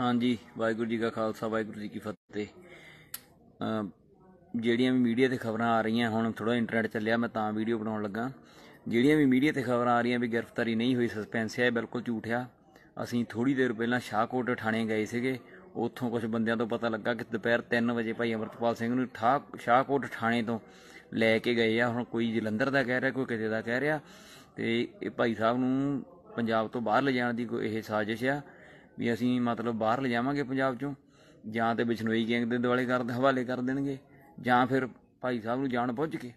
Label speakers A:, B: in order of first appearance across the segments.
A: ਹਾਂਜੀ ਵਾਹਿਗੁਰੂ ਜੀ ਕਾ ਖਾਲਸਾ ਵਾਹਿਗੁਰੂ ਜੀ ਕੀ ਫਤਿਹ ਜਿਹੜੀਆਂ ਵੀ ਮੀਡੀਆ ਤੇ ਖਬਰਾਂ ਆ ਰਹੀਆਂ ਹੁਣ ਥੋੜਾ ਇੰਟਰਨੈਟ ਚੱਲਿਆ ਮੈਂ ਤਾਂ ਵੀਡੀਓ ਬਣਾਉਣ ਲੱਗਾ ਜਿਹੜੀਆਂ ਵੀ ਮੀਡੀਆ ਤੇ ਖਬਰਾਂ ਆ ਰਹੀਆਂ ਵੀ ਗ੍ਰਿਫਤਾਰੀ ਨਹੀਂ ਹੋਈ ਸਸਪੈਂਸ ਹੈ ਬਿਲਕੁਲ ਝੂਠ ਆ ਅਸੀਂ ਥੋੜੀ ਦੇਰ ਪਹਿਲਾਂ ਸ਼ਾਹਕੋਟ ਥਾਣੇ ਗਏ ਸੀਗੇ ਉੱਥੋਂ ਕੁਝ ਬੰਦਿਆਂ ਤੋਂ ਪਤਾ ਲੱਗਾ ਕਿ ਦੁਪਹਿਰ 3 ਵਜੇ ਭਾਈ ਅਮਰਪਾਲ ਸਿੰਘ ਨੂੰ ਠਾ ਸ਼ਾਹਕੋਟ ਥਾਣੇ ਤੋਂ ਲੈ ਕੇ ਗਏ ਆ ਹੁਣ ਕੋਈ ਜਲੰਧਰ ਦਾ ਕਹਿ ਰਿਹਾ ਕੋਈ ਕਿਤੇ ਦਾ ਕਹਿ ਰਿਹਾ ਤੇ ਇਹ ਭਾਈ ਸਾਹਿਬ ਨੂੰ ਪੰਜਾਬ ਤੋਂ ਬਾਹਰ ਲਿਜਾਣ ਦੀ ਕੋਈ ਇਹ ਸਾਜ਼ਿਸ਼ ਆ ਵੀ ਅਸੀਂ ਮਤਲਬ ਬਾਹਰ ਲਿਜਾਵਾਂਗੇ ਪੰਜਾਬ ਚੋਂ ਜਾਂ ਤੇ ਬਿਸ਼ਨੋਈ ਗੈਂਗ ਦੇ ਦਵਾਲੇ ਕਰ ਹਵਾਲੇ ਕਰ ਦੇਣਗੇ ਜਾਂ ਫਿਰ ਭਾਈ ਸਾਹਿਬ ਨੂੰ ਜਾਣ ਪੁੱਜ ਕੇ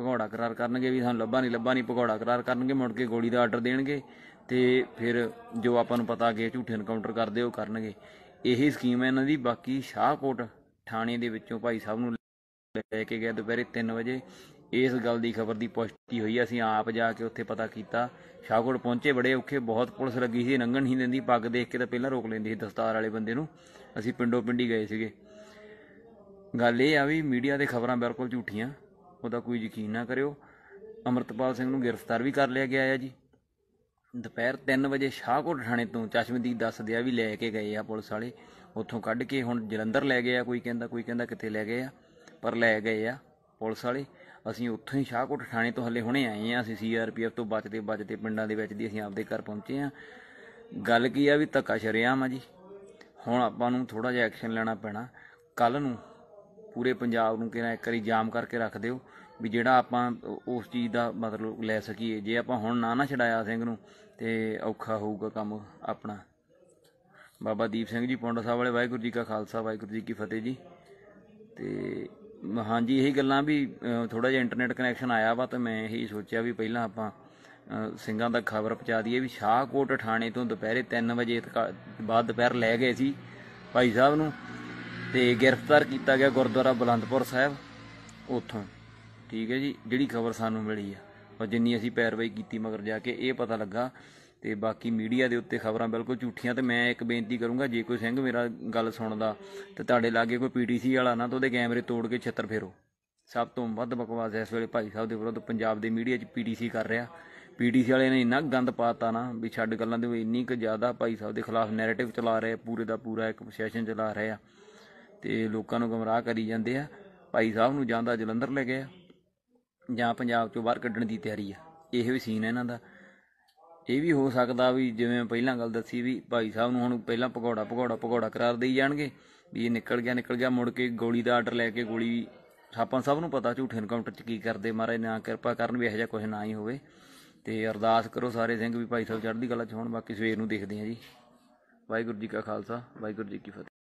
A: ਭਗੌੜਾ ਕਰਾਰ ਕਰਨਗੇ ਵੀ ਸਾਨੂੰ ਲੱਭਾ ਨਹੀਂ ਲੱਭਾ ਨਹੀਂ ਭਗੌੜਾ ਕਰਾਰ ਕਰਨਗੇ ਮੁੜ ਕੇ ਗੋਲੀ ਦਾ ਆਰਡਰ ਦੇਣਗੇ ਤੇ ਫਿਰ ਜੋ ਆਪਾਂ ਨੂੰ ਪਤਾ ਕਿ ਝੂਠੇ ਐਨਕਾਊਂਟਰ ਕਰਦੇ ਉਹ ਕਰਨਗੇ ਇਹੀ ਸਕੀਮ ਹੈ ਇਹਨਾਂ ਦੀ ਬਾਕੀ ਸ਼ਾਹਕੋਟ ਥਾਣੇ ਦੇ ਵਿੱਚੋਂ ਭਾਈ ਸਾਹਿਬ ਨੂੰ ਲੈ ਕੇ ਗਿਆ ਦੁਪਹਿਰੇ 3 ਵਜੇ ਇਸ ਗੱਲ ਦੀ ਖਬਰ ਦੀ ਪੁਸ਼ਟੀ ਹੋਈ ਅਸੀਂ ਆਪ ਜਾ ਕੇ ਉੱਥੇ ਪਤਾ ਕੀਤਾ ਸ਼ਾਹਕੋਟ ਪਹੁੰਚੇ ਬੜੇ ਔਖੇ ਬਹੁਤ ਪੁਲਿਸ ਲੱਗੀ ਸੀ ਨੰਗਣ ਹੀ ਦਿੰਦੀ ਪੱਗ ਦੇਖ ਕੇ ਤਾਂ ਪਹਿਲਾਂ ਰੋਕ ਲੈਂਦੀ ਸੀ ਦਸਤਾਰ ਵਾਲੇ ਬੰਦੇ ਨੂੰ ਅਸੀਂ ਪਿੰਡੋਂ ਪਿੰਡੀ ਗਏ ਸੀਗੇ ਗੱਲ ਇਹ ਆ ਵੀ ਮੀਡੀਆ ਦੇ ਖਬਰਾਂ ਬਿਲਕੁਲ ਝੂਠੀਆਂ ਉਹਦਾ ਕੋਈ ਯਕੀਨ ਨਾ ਕਰਿਓ ਅਮਰਤਪਾਲ ਸਿੰਘ ਨੂੰ ਗ੍ਰਿਫਤਾਰ ਵੀ ਕਰ ਲਿਆ ਗਿਆ ਹੈ ਜੀ ਦੁਪਹਿਰ 3 ਵਜੇ ਸ਼ਾਹਕੋਟ ਥਾਣੇ ਤੋਂ ਚਸ਼ਮਦੀਦ ਦੱਸਦੇ ਆ ਵੀ ਲੈ ਕੇ ਗਏ ਆ ਪੁਲਿਸ ਵਾਲੇ ਉੱਥੋਂ ਕੱਢ ਕੇ ਹੁਣ ਜਲੰਧਰ ਲੈ ਗਏ ਆ ਕੋਈ ਕਹਿੰਦਾ ਕੋਈ ਕਹਿੰਦਾ ਕਿੱਥੇ ਲੈ ਗਏ ਆ ਪਰ ਲੈ ਗਏ ਆ ਪੁਲਿਸ ਵਾਲੇ ਅਸੀਂ ਉੱਥੋਂ ਹੀ ਸ਼ਾਹਕੋਟ ਥਾਣੇ ਤੋਂ ਹੱਲੇ ਹੁਣੇ ਆਏ ਆ ਅਸੀਂ ਸੀਆਰਪੀਐਫ ਤੋਂ ਬਚਦੇ ਬਚਦੇ ਪਿੰਡਾਂ ਦੇ ਵਿੱਚ ਦੀ ਅਸੀਂ ਆਪਦੇ ਘਰ ਪਹੁੰਚੇ ਆ ਗੱਲ ਕੀ ਆ ਵੀ ਤੱਕਾ ਸ਼ਰਿਆਮ ਮਾ ਜੀ ਹੁਣ ਆਪਾਂ ਨੂੰ ਥੋੜਾ ਜਿਹਾ ਐਕਸ਼ਨ ਲੈਣਾ ਪੈਣਾ ਕੱਲ ਨੂੰ ਪੂਰੇ ਪੰਜਾਬ ਨੂੰ ਕਿਹਾ ਇੱਕ ਵਾਰੀ ਜਾਮ ਕਰਕੇ ਰੱਖ ਦਿਓ ਵੀ ਜਿਹੜਾ ਆਪਾਂ ਉਸ ਚੀਜ਼ ਦਾ ਮਤਲਬ ਲੈ ਸਕੀਏ ਜੇ ਆਪਾਂ ਹੁਣ ਨਾ ਨਾ ਛਡਾਇਆ ਸਿੰਘ ਨੂੰ ਤੇ ਔਖਾ ਹੋਊਗਾ ਕੰਮ ਆਪਣਾ ਬਾਬਾ ਦੀਪ ਸਿੰਘ ਜੀ ਪੌਂਡਾ ਸਾਹਿਬ ਵਾਲੇ ਵਾਹਿਗੁਰੂ ਜੀ ਕਾ ਖਾਲਸਾ ਵਾਹਿਗੁਰੂ ਜੀ ਕੀ ਫਤਿਹ ਜੀ ਤੇ ਹਾਂਜੀ ਇਹੀ ਗੱਲਾਂ ਵੀ ਥੋੜਾ ਜਿਹਾ ਇੰਟਰਨੈਟ ਕਨੈਕਸ਼ਨ ਆਇਆ ਵਾ ਤਾਂ ਮੈਂ ਇਹੀ ਸੋਚਿਆ ਵੀ ਪਹਿਲਾਂ ਆਪਾਂ ਸਿੰਘਾਂ ਦਾ ਖਬਰ ਪਹੁੰਚਾ ਦਈਏ ਵੀ ਸ਼ਾਹਕੋਟ ਠਾਣੇ ਤੋਂ ਦੁਪਹਿਰੇ 3 ਵਜੇ ਬਾਅਦ ਦੁਪਹਿਰ ਲੈ ਗਏ ਸੀ ਭਾਈ ਸਾਹਿਬ ਨੂੰ ਤੇ ਗ੍ਰਿਫਤਾਰ ਕੀਤਾ ਗਿਆ ਗੁਰਦੁਆਰਾ ਬਲੰਦਪੁਰ ਸਾਹਿਬ ਉੱਥੋਂ ਠੀਕ ਹੈ ਜੀ ਜਿਹੜੀ ਖਬਰ ਸਾਨੂੰ ਮਿਲੀ ਆ ਔਰ ਜਿੰਨੀ ਅਸੀਂ ਪੈਰਵਾਈ ਕੀਤੀ ਮਗਰ ਜਾ ਕੇ ਇਹ ਪਤਾ ਲੱਗਾ ਤੇ ਬਾਕੀ ਮੀਡੀਆ ਦੇ ਉੱਤੇ ਖਬਰਾਂ ਬਿਲਕੁਲ ਝੂਠੀਆਂ ਤੇ ਮੈਂ ਇੱਕ ਬੇਨਤੀ ਕਰੂੰਗਾ ਜੇ ਕੋਈ ਸਿੰਘ ਮੇਰਾ ਗੱਲ ਸੁਣਦਾ ਤੇ ਤੁਹਾਡੇ ਲਾਗੇ ਕੋਈ ਪੀਟੀਸੀ ਵਾਲਾ ਨਾ ਤਾਂ ਉਹਦੇ ਕੈਮਰੇ ਤੋੜ ਕੇ ਛੱਤਰ ਫੇਰੋ ਸਭ ਤੋਂ ਵੱਧ ਬਕਵਾਸ ਇਸ ਵੇਲੇ ਭਾਈ ਸਾਹਿਬ ਦੇ ਵਿਰੁੱਧ ਪੰਜਾਬ ਦੇ ਮੀਡੀਆ 'ਚ ਪੀਟੀਸੀ ਕਰ ਰਿਹਾ ਪੀਟੀਸੀ ਵਾਲੇ ਨੇ ਇੰਨਾ ਗੰਦ ਪਾਤਾ ਨਾ ਵੀ ਛੱਡ ਗੱਲਾਂ ਦੇ ਉਹ ਇੰਨੀ ਕੁ ਜ਼ਿਆਦਾ ਭਾਈ ਸਾਹਿਬ ਦੇ ਖਿਲਾਫ ਨੈਰੇਟਿਵ ਚਲਾ ਰਹੇ ਪੂਰੇ ਦਾ ਪੂਰਾ ਇੱਕ ਸੈਸ਼ਨ ਚਲਾ ਰਹੇ ਆ ਤੇ ਲੋਕਾਂ ਨੂੰ ਗਮਰਾਹ ਕਰੀ ਜਾਂਦੇ ਆ ਭਾਈ ਸਾਹਿਬ ਨੂੰ ਜਾਂਦਾ ਜਲੰਧਰ ਲੈ ਗਏ ਆ ਜਾਂ ਪੰਜਾਬ ਚੋਂ ਬਾਹਰ ਕੱਢਣ ਦੀ ਤਿਆਰੀ ਆ ਇਹ ਵੀ ਸੀਨ ਹੈ ਇਹਨਾਂ ਦਾ ਇਹ ਵੀ ਹੋ ਸਕਦਾ ਵੀ ਜਿਵੇਂ ਪਹਿਲਾਂ ਗੱਲ ਦੱਸੀ ਵੀ ਭਾਈ ਸਾਹਿਬ ਨੂੰ ਹੁਣ ਪਹਿਲਾਂ ਪਕੌੜਾ ਪਕੌੜਾ ਪਕੌੜਾ ਕਰਾਰ ਦੇਈ ਜਾਣਗੇ ਵੀ ਇਹ ਨਿਕਲ ਗਿਆ ਨਿਕਲ ਗਿਆ ਮੁੜ ਕੇ ਗੋਲੀ ਦਾ ਆਰਡਰ ਲੈ ਕੇ ਗੋਲੀ ਥਾਪਾਂ ਸਭ ਨੂੰ ਪਤਾ ਝੂਠੇ ਇਨਕਾਊਂਟਰ 'ਚ ਕੀ ਕਰਦੇ ਮਹਾਰਾਜ ਨਾ ਕਿਰਪਾ ਕਰਨ ਵੀ ਇਹੋ ਜਿਹਾ ਕੁਝ ਨਾ ਹੀ ਹੋਵੇ ਤੇ ਅਰਦਾਸ ਕਰੋ ਸਾਰੇ ਸਿੰਘ ਵੀ ਭਾਈ ਸਾਹਿਬ ਚੜ੍ਹਦੀ ਕਲਾ 'ਚ ਹੋਣ ਬਾਕੀ ਸਵੇਰ ਨੂੰ ਦੇਖਦੇ ਹਾਂ ਜੀ ਵਾਹਿਗੁਰੂ ਜੀ ਕਾ ਖਾਲਸਾ ਵਾਹਿਗੁਰੂ ਜੀ ਕੀ ਫਤਿਹ